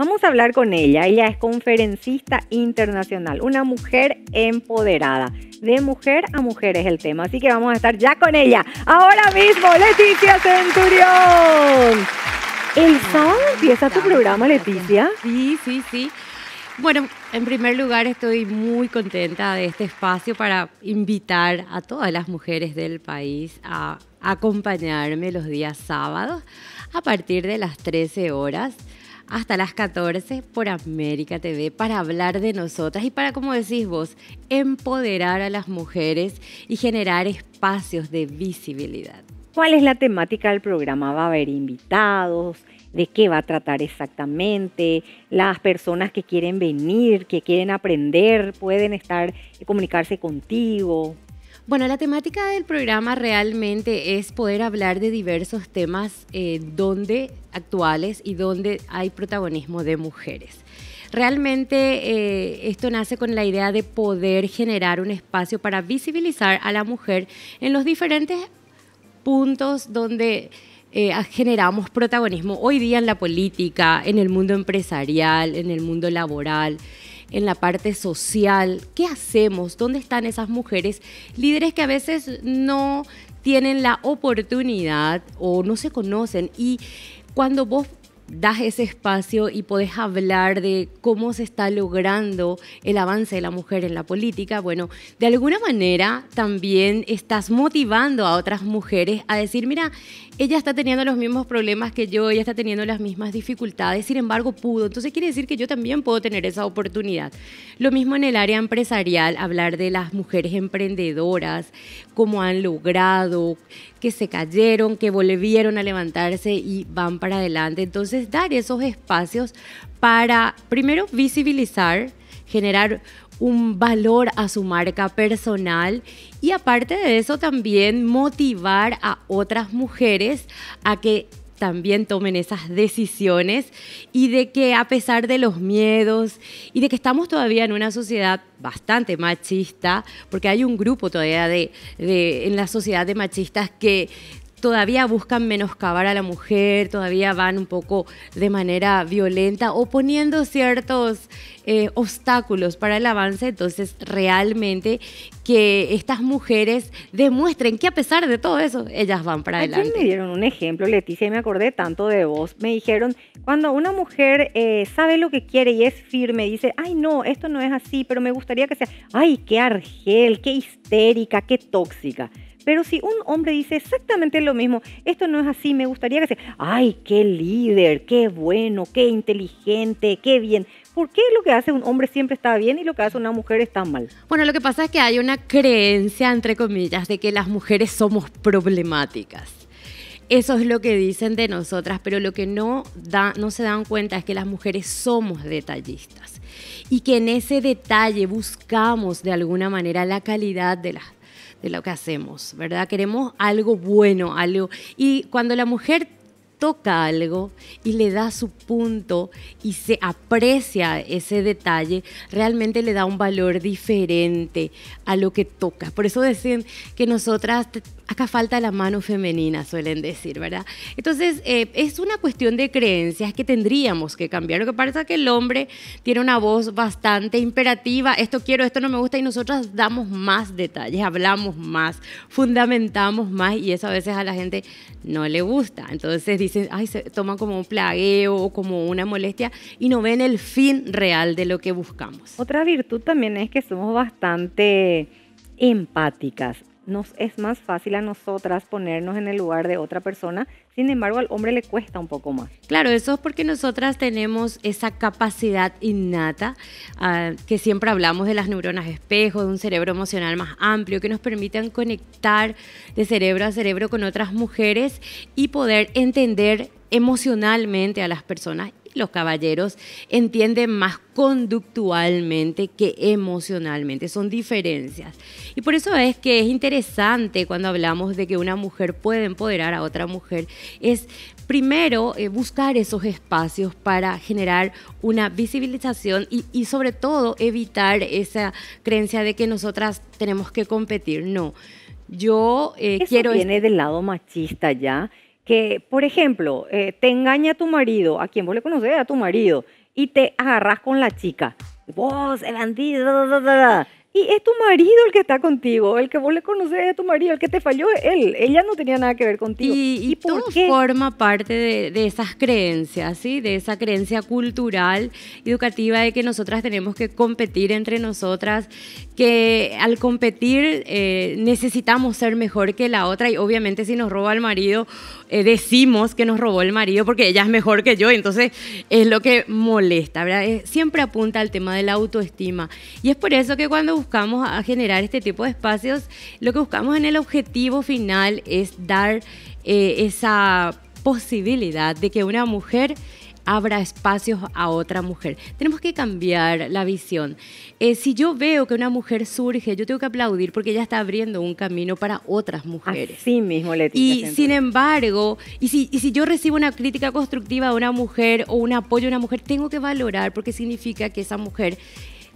Vamos a hablar con ella. Ella es conferencista internacional, una mujer empoderada. De mujer a mujer es el tema, así que vamos a estar ya con ella. Ahora mismo, Leticia Centurión. El sábado empieza tu programa, Leticia. Sí, sí, sí. Bueno, en primer lugar estoy muy contenta de este espacio para invitar a todas las mujeres del país a acompañarme los días sábados a partir de las 13 horas hasta las 14 por América TV para hablar de nosotras y para, como decís vos, empoderar a las mujeres y generar espacios de visibilidad. ¿Cuál es la temática del programa? ¿Va a haber invitados? ¿De qué va a tratar exactamente? Las personas que quieren venir, que quieren aprender, pueden estar y comunicarse contigo. Bueno, la temática del programa realmente es poder hablar de diversos temas eh, donde actuales y donde hay protagonismo de mujeres. Realmente eh, esto nace con la idea de poder generar un espacio para visibilizar a la mujer en los diferentes puntos donde eh, generamos protagonismo hoy día en la política, en el mundo empresarial, en el mundo laboral, en la parte social. ¿Qué hacemos? ¿Dónde están esas mujeres líderes que a veces no tienen la oportunidad o no se conocen? Y cuando vos das ese espacio y podés hablar de cómo se está logrando el avance de la mujer en la política, bueno, de alguna manera también estás motivando a otras mujeres a decir, mira, ella está teniendo los mismos problemas que yo, ella está teniendo las mismas dificultades, sin embargo pudo, entonces quiere decir que yo también puedo tener esa oportunidad. Lo mismo en el área empresarial, hablar de las mujeres emprendedoras, cómo han logrado, que se cayeron, que volvieron a levantarse y van para adelante. Entonces, dar esos espacios para, primero, visibilizar, generar un valor a su marca personal y aparte de eso también motivar a otras mujeres a que también tomen esas decisiones y de que a pesar de los miedos y de que estamos todavía en una sociedad bastante machista, porque hay un grupo todavía de, en la sociedad de machistas que todavía buscan menoscabar a la mujer, todavía van un poco de manera violenta o poniendo ciertos eh, obstáculos para el avance, entonces realmente que estas mujeres demuestren que a pesar de todo eso, ellas van para adelante. Ayer me dieron un ejemplo, Leticia, y me acordé tanto de vos. Me dijeron, cuando una mujer eh, sabe lo que quiere y es firme, dice, ay no, esto no es así, pero me gustaría que sea, ay, qué argel, qué histérica, qué tóxica. Pero si un hombre dice exactamente lo mismo, esto no es así, me gustaría que se, ay, qué líder, qué bueno, qué inteligente, qué bien. ¿Por qué lo que hace un hombre siempre está bien y lo que hace una mujer está mal? Bueno, lo que pasa es que hay una creencia, entre comillas, de que las mujeres somos problemáticas. Eso es lo que dicen de nosotras, pero lo que no, da, no se dan cuenta es que las mujeres somos detallistas y que en ese detalle buscamos de alguna manera la calidad de las de lo que hacemos, ¿verdad? Queremos algo bueno, algo. Y cuando la mujer toca algo y le da su punto y se aprecia ese detalle, realmente le da un valor diferente a lo que toca. Por eso decían que nosotras acá falta la mano femenina, suelen decir, ¿verdad? Entonces, eh, es una cuestión de creencias que tendríamos que cambiar. Lo que pasa es que el hombre tiene una voz bastante imperativa, esto quiero, esto no me gusta, y nosotras damos más detalles, hablamos más, fundamentamos más, y eso a veces a la gente no le gusta. Entonces dicen, ay, se toma como un plagueo o como una molestia y no ven el fin real de lo que buscamos. Otra virtud también es que somos bastante empáticas nos es más fácil a nosotras ponernos en el lugar de otra persona, sin embargo al hombre le cuesta un poco más. Claro, eso es porque nosotras tenemos esa capacidad innata ah, que siempre hablamos de las neuronas espejo, de un cerebro emocional más amplio, que nos permiten conectar de cerebro a cerebro con otras mujeres y poder entender emocionalmente a las personas los caballeros entienden más conductualmente que emocionalmente, son diferencias. Y por eso es que es interesante cuando hablamos de que una mujer puede empoderar a otra mujer, es primero eh, buscar esos espacios para generar una visibilización y, sobre todo evitar esa creencia de que nosotras tenemos que competir. No, yo eh, eso quiero... Viene del lado machista ya que, por ejemplo, eh, te engaña a tu marido, a quien vos le conoces, a tu marido, y te agarras con la chica. Vos, el bandido, y es tu marido el que está contigo, el que vos le conoces es tu marido, el que te falló él, ella no tenía nada que ver contigo. Y, por todo forma parte de, esas creencias, ¿sí? de esa creencia cultural, educativa, de que nosotras tenemos que competir entre nosotras, que al competir eh, necesitamos ser mejor que la otra y obviamente si nos roba el marido, eh, decimos que nos robó el marido porque ella es mejor que yo, entonces es lo que molesta, ¿verdad? siempre apunta al tema de la autoestima. Y es por eso que cuando buscamos a generar este tipo de espacios, lo que buscamos en el objetivo final es dar eh, esa posibilidad de que una mujer abra espacios a otra mujer. Tenemos que cambiar la visión. Eh, si yo veo que una mujer surge, yo tengo que aplaudir porque ella está abriendo un camino para otras mujeres. Sí mismo, Y sin embargo, y si, si yo recibo una crítica constructiva de una mujer o un apoyo de una mujer, tengo que valorar porque significa que esa mujer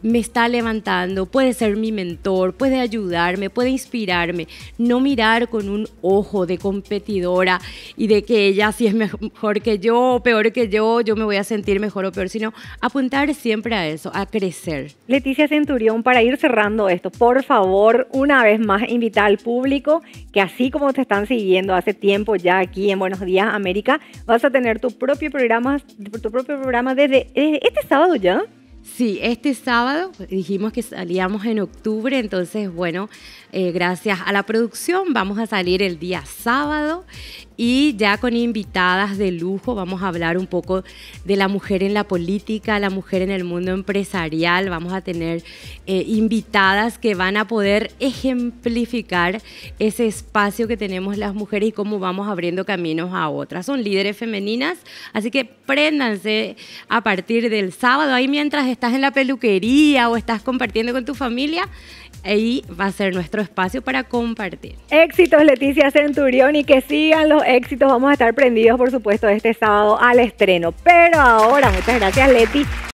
me está levantando, puede ser mi mentor, puede ayudarme, puede inspirarme. No mirar con un ojo de competidora y de que ella si es mejor que yo o peor que yo, yo me voy a sentir mejor o peor, sino apuntar siempre a eso, a crecer. Leticia Centurión, para ir cerrando esto, por favor, una vez más invita al público que así como te están siguiendo hace tiempo ya aquí en Buenos Días América, vas a tener tu propio programa, tu propio programa desde este sábado ya. Sí, este sábado dijimos que salíamos en octubre, entonces bueno, eh, gracias a la producción vamos a salir el día sábado y ya con invitadas de lujo vamos a hablar un poco de la mujer en la política, la mujer en el mundo empresarial. Vamos a tener eh, invitadas que van a poder ejemplificar ese espacio que tenemos las mujeres y cómo vamos abriendo caminos a otras. Son líderes femeninas, así que préndanse a partir del sábado, ahí mientras estás en la peluquería o estás compartiendo con tu familia. Ahí va a ser nuestro espacio para compartir. Éxitos, Leticia Centurión, y que sigan los éxitos. Vamos a estar prendidos, por supuesto, este sábado al estreno. Pero ahora, muchas gracias, Leti.